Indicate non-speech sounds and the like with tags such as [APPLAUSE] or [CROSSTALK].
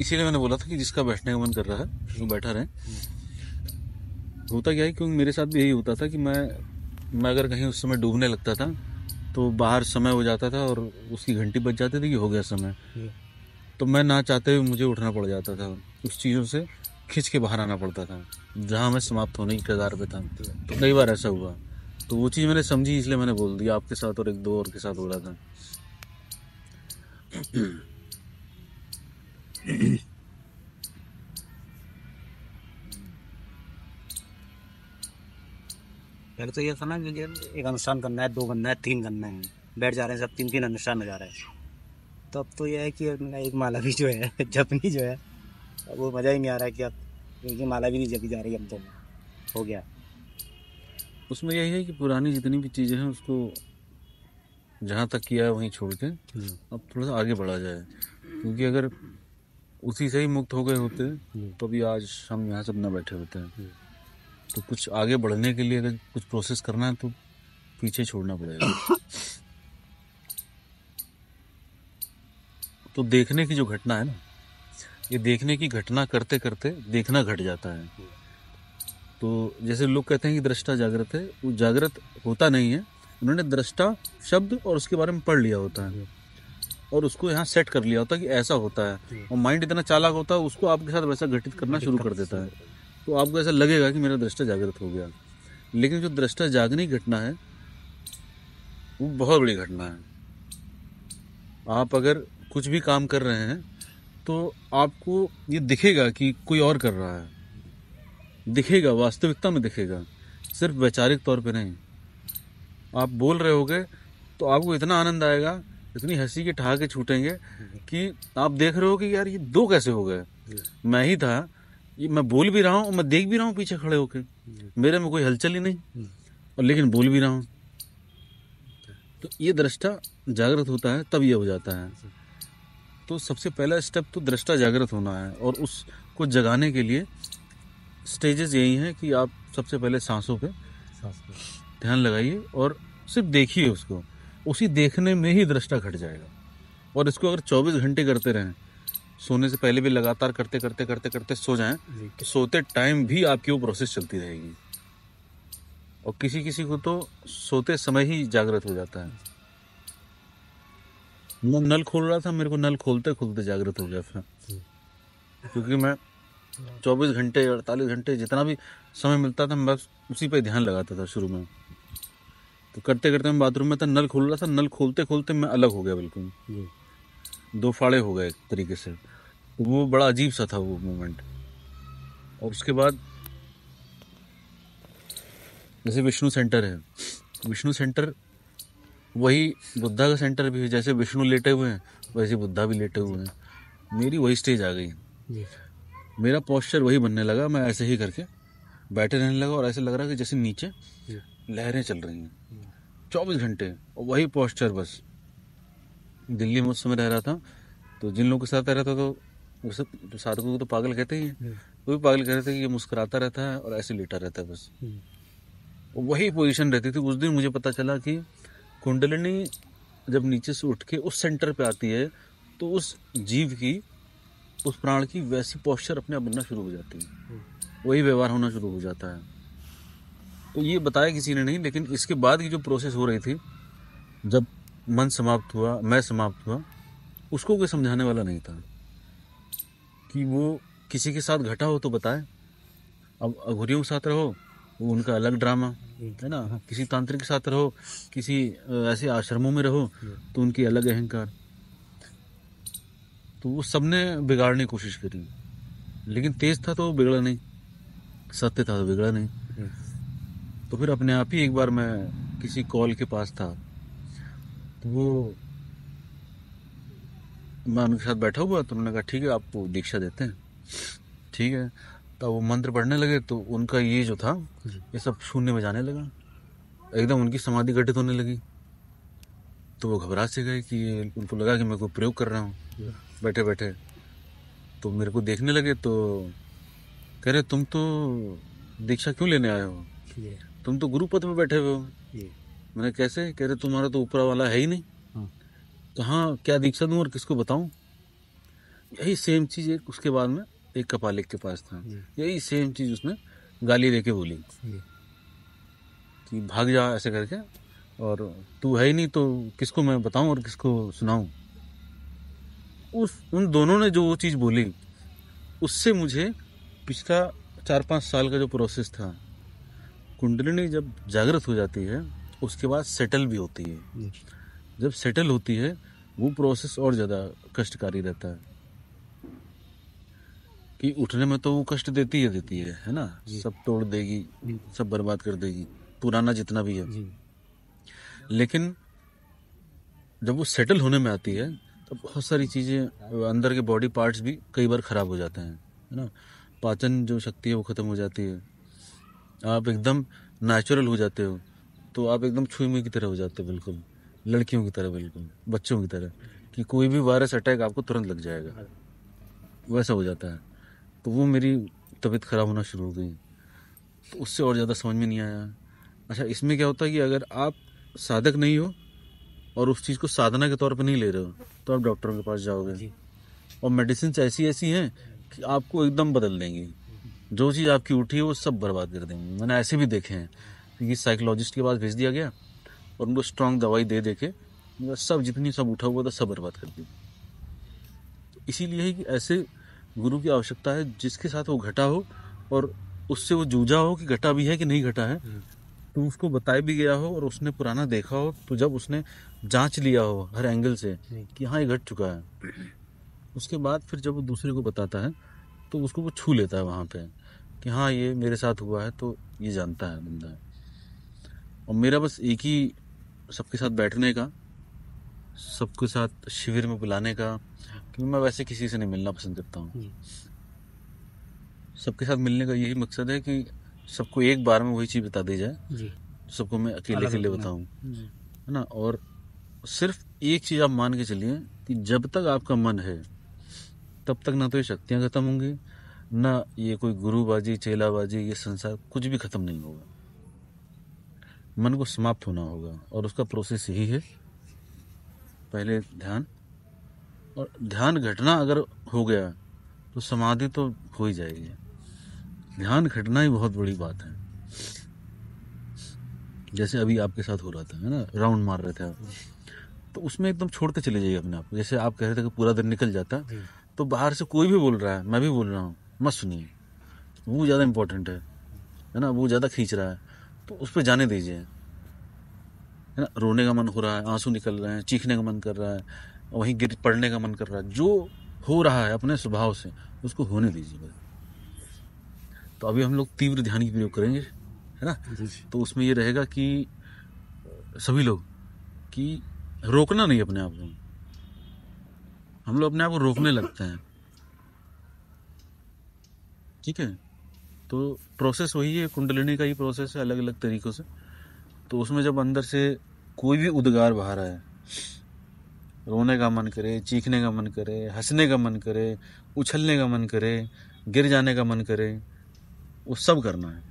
इसीलिए मैंने बोला था कि जिसका बैठने का मन कर रहा है उसमें बैठा रहे होता क्या है क्योंकि मेरे साथ भी यही होता था कि मैं मैं अगर कहीं उस समय डूबने लगता था तो बाहर समय हो जाता था और उसकी घंटी बच जाती थी कि हो गया समय तो मैं ना चाहते हुए मुझे उठना पड़ जाता था उस चीज़ों से खींच के बाहर आना पड़ता था जहाँ मैं समाप्त होने के कदार पे था तो कई बार ऐसा हुआ तो वो चीज़ मैंने समझी इसलिए मैंने बोल दिया आपके साथ और एक दो और के साथ हो रहा था पहले तो ये था ना कि एक अनुष्ठान करना है दो करना है तीन करना है बैठ जा रहे हैं सब तीन तीन अनुष्ठान में जा रहे हैं तो अब तो ये है कि एक माला भी जो है [LAUGHS] जपनी जो है अब वो मज़ा ही नहीं आ रहा है कि अब क्योंकि माला भी नहीं जपी जा रही अब तो हो गया उसमें यही है कि पुरानी जितनी भी चीज़ें हैं उसको जहाँ तक किया है वहीं छोड़ के हम्म। अब थोड़ा सा आगे बढ़ा जाए क्योंकि अगर उसी से ही मुक्त हो गए होते तो अभी आज हम यहाँ सब न बैठे होते हैं तो कुछ आगे बढ़ने के लिए अगर कुछ प्रोसेस करना है तो पीछे छोड़ना पड़ेगा [COUGHS] तो देखने की जो घटना है ना ये देखने की घटना करते करते देखना घट जाता है तो जैसे लोग कहते हैं कि दृष्टा जागृत है वो जागृत होता नहीं है उन्होंने दृष्टा शब्द और उसके बारे में पढ़ लिया होता है और उसको यहाँ सेट कर लिया होता है कि ऐसा होता है और माइंड इतना चालाक होता है उसको आपके साथ वैसा घटित करना शुरू कर देता है तो आपको ऐसा लगेगा कि मेरा दृष्टा जागृत हो गया लेकिन जो दृष्टा जागने की घटना है वो बहुत बड़ी घटना है आप अगर कुछ भी काम कर रहे हैं तो आपको ये दिखेगा कि कोई और कर रहा है दिखेगा वास्तविकता में दिखेगा सिर्फ वैचारिक तौर पे नहीं आप बोल रहे होगे तो आपको इतना आनंद आएगा इतनी हंसी के के छूटेंगे हम्म। कि आप देख रहे हो कि यार ये दो कैसे हो गए मैं ही था ये मैं बोल भी रहा हूँ मैं देख भी रहा हूँ पीछे खड़े होके मेरे में कोई हलचल ही नहीं hmm. और लेकिन बोल भी रहा हूँ तो ये दृष्टा जागृत होता है तब ये हो जाता है तो सबसे पहला स्टेप तो दृष्टा जागृत होना है और उसको जगाने के लिए स्टेजेस यही हैं कि आप सबसे पहले सांसों पे ध्यान लगाइए और सिर्फ देखिए उसको उसी देखने में ही दृष्टा घट जाएगा और इसको अगर 24 घंटे करते रहें सोने से पहले भी लगातार करते करते करते करते सो जाएं तो सोते टाइम भी आपकी वो प्रोसेस चलती रहेगी और किसी किसी को तो सोते समय ही जागृत हो जाता है मैं नल खोल रहा था मेरे को नल खोलते खोलते जागृत हो गया फिर क्योंकि मैं 24 घंटे 48 घंटे जितना भी समय मिलता था मैं बस उसी पर ध्यान लगाता था शुरू में तो करते करते मैं बाथरूम में था नल खोल रहा था नल खोलते खोलते मैं अलग हो गया बिल्कुल दो फाड़े हो गए एक तरीके से तो वो बड़ा अजीब सा था वो मोमेंट और उसके बाद जैसे विष्णु सेंटर है विष्णु सेंटर वही बुद्धा का सेंटर भी है जैसे विष्णु लेटे हुए हैं वैसे बुद्धा भी लेटे हुए हैं मेरी वही स्टेज आ गई मेरा पॉस्चर वही बनने लगा मैं ऐसे ही करके बैठे रहने लगा और ऐसे लग रहा कि जैसे नीचे लहरें चल रही हैं चौबीस घंटे और वही पॉस्चर बस दिल्ली में उस समय रह रहा था तो जिन लोगों के साथ रह रहा था तो वो सब साधकों को तो पागल कहते ही हम्म। वो भी पागल कह रहे थे कि ये मुस्कुराता रहता है और ऐसे लेटा रहता है बस हम्म। वही पोजीशन रहती थी उस दिन मुझे पता चला कि कुंडलिनी जब नीचे से उठ के उस सेंटर पे आती है तो उस जीव की उस प्राण की वैसी पॉस्चर अपने आप बनना शुरू हो जाती है हम्म। वही व्यवहार होना शुरू हो जाता है तो ये बताया किसी ने नहीं लेकिन इसके बाद की जो प्रोसेस हो रही थी जब मन समाप्त हुआ मैं समाप्त हुआ उसको कोई समझाने वाला नहीं था कि वो किसी के साथ घटा हो तो बताए अब अघोरियों के साथ रहो उनका अलग ड्रामा है ना हाँ। किसी तांत्रिक के साथ रहो किसी ऐसे आश्रमों में रहो हाँ। तो उनकी अलग अहंकार तो वो सबने बिगाड़ने की कोशिश करी लेकिन तेज था तो बिगड़ा नहीं सत्य था तो बिगड़ा नहीं तो फिर अपने आप ही एक बार मैं किसी कॉल के पास था तो वो मैं उनके साथ बैठा हुआ तो उन्होंने कहा ठीक है आपको दीक्षा देते हैं ठीक है तो वो मंत्र पढ़ने लगे तो उनका ये जो था ये सब शून्य में जाने लगा एकदम उनकी समाधि घटित होने लगी तो वो घबरा से गए कि उनको लगा कि मैं कोई प्रयोग कर रहा हूँ बैठे बैठे तो मेरे को देखने लगे तो कह रहे तुम तो दीक्षा क्यों लेने आए हो तुम तो गुरु पद में बैठे हुए हो मैंने कैसे कह रहे तुम्हारा तो ऊपर वाला है ही नहीं हाँ। कहाँ क्या दीक्षा दूँ और किसको बताऊँ यही सेम चीज़ एक उसके बाद में एक कपालिक के पास था यही सेम चीज़ उसने गाली दे के बोली कि भाग जा ऐसे करके और तू है ही नहीं तो किसको मैं बताऊं और किसको सुनाऊँ उस उन दोनों ने जो वो चीज़ बोली उससे मुझे पिछला चार पाँच साल का जो प्रोसेस था कुंडलिनी जब जागृत हो जाती है उसके बाद सेटल भी होती है जब सेटल होती है वो प्रोसेस और ज़्यादा कष्टकारी रहता है कि उठने में तो वो कष्ट देती है देती है है ना सब तोड़ देगी सब बर्बाद कर देगी पुराना जितना भी है लेकिन जब वो सेटल होने में आती है तो बहुत सारी चीज़ें अंदर के बॉडी पार्ट्स भी कई बार ख़राब हो जाते हैं है ना पाचन जो शक्ति है वो ख़त्म हो जाती है आप एकदम नेचुरल हो जाते हो तो आप एकदम छुई मुई की तरह हो जाते हो बिल्कुल लड़कियों की तरह बिल्कुल बच्चों की तरह कि कोई भी वायरस अटैक आपको तुरंत लग जाएगा वैसा हो जाता है तो वो मेरी तबीयत ख़राब होना शुरू हो गई तो उससे और ज़्यादा समझ में नहीं आया अच्छा इसमें क्या होता है कि अगर आप साधक नहीं हो और उस चीज़ को साधना के तौर पर नहीं ले रहे हो तो आप डॉक्टरों के पास जाओगे और मेडिसिन ऐसी ऐसी हैं कि आपको एकदम बदल देंगी जो चीज़ आपकी उठी है वो सब बर्बाद कर देंगे मैंने ऐसे भी देखे हैं कि साइकोलॉजिस्ट के पास भेज दिया गया और उनको स्ट्रांग दवाई दे दे के सब जितनी सब उठा हुआ था सब बर्बाद कर दिया तो इसीलिए है कि ऐसे गुरु की आवश्यकता है जिसके साथ वो घटा हो और उससे वो जूझा हो कि घटा भी है कि नहीं घटा है हम्म। तो उसको बताया भी गया हो और उसने पुराना देखा हो तो जब उसने जांच लिया हो हर एंगल से कि हाँ ये घट चुका है उसके बाद फिर जब वो दूसरे को बताता है तो उसको वो छू लेता है वहाँ पे कि हाँ ये मेरे साथ हुआ है तो ये जानता है बंदा है और मेरा बस एक ही सबके साथ बैठने का सबके साथ शिविर में बुलाने का क्योंकि मैं वैसे किसी से नहीं मिलना पसंद करता हूँ सबके साथ मिलने का यही मकसद है कि सबको एक बार में वही चीज़ बता दी जाए तो सबको मैं अकेले अकेले बताऊँ है ना और सिर्फ एक चीज़ आप मान के चलिए कि जब तक आपका मन है तब तक ना तो ये शक्तियाँ ख़त्म होंगी ना ये कोई गुरुबाजी चेलाबाजी ये संसार कुछ भी ख़त्म नहीं होगा मन को समाप्त होना होगा और उसका प्रोसेस यही है पहले ध्यान और ध्यान घटना अगर हो गया तो समाधि तो हो ही जाएगी ध्यान घटना ही बहुत बड़ी बात है जैसे अभी आपके साथ हो रहा था है ना राउंड मार रहे थे आप तो उसमें एकदम छोड़ते चले जाइए अपने आप जैसे आप कह रहे थे कि पूरा दिन निकल जाता तो बाहर से कोई भी बोल रहा है मैं भी बोल रहा हूँ मत सुनिए वो ज़्यादा इम्पोर्टेंट है है ना वो ज़्यादा खींच रहा है तो उस पर जाने दीजिए है ना रोने का मन हो रहा है आंसू निकल रहे हैं चीखने का मन कर रहा है वहीं गिर पड़ने का मन कर रहा है जो हो रहा है अपने स्वभाव से उसको होने दीजिए बस तो अभी हम लोग तीव्र ध्यान की प्रयोग करेंगे है ना तो उसमें ये रहेगा कि सभी लोग कि रोकना नहीं अपने आप को हम लोग अपने आप को रोकने लगते हैं ठीक है तो प्रोसेस वही है कुंडलिनी का ही प्रोसेस है अलग अलग तरीक़ों से तो उसमें जब अंदर से कोई भी उद्गार बाहर आए रोने का मन करे चीखने का मन करे हंसने का मन करे उछलने का मन करे गिर जाने का मन करे वो सब करना है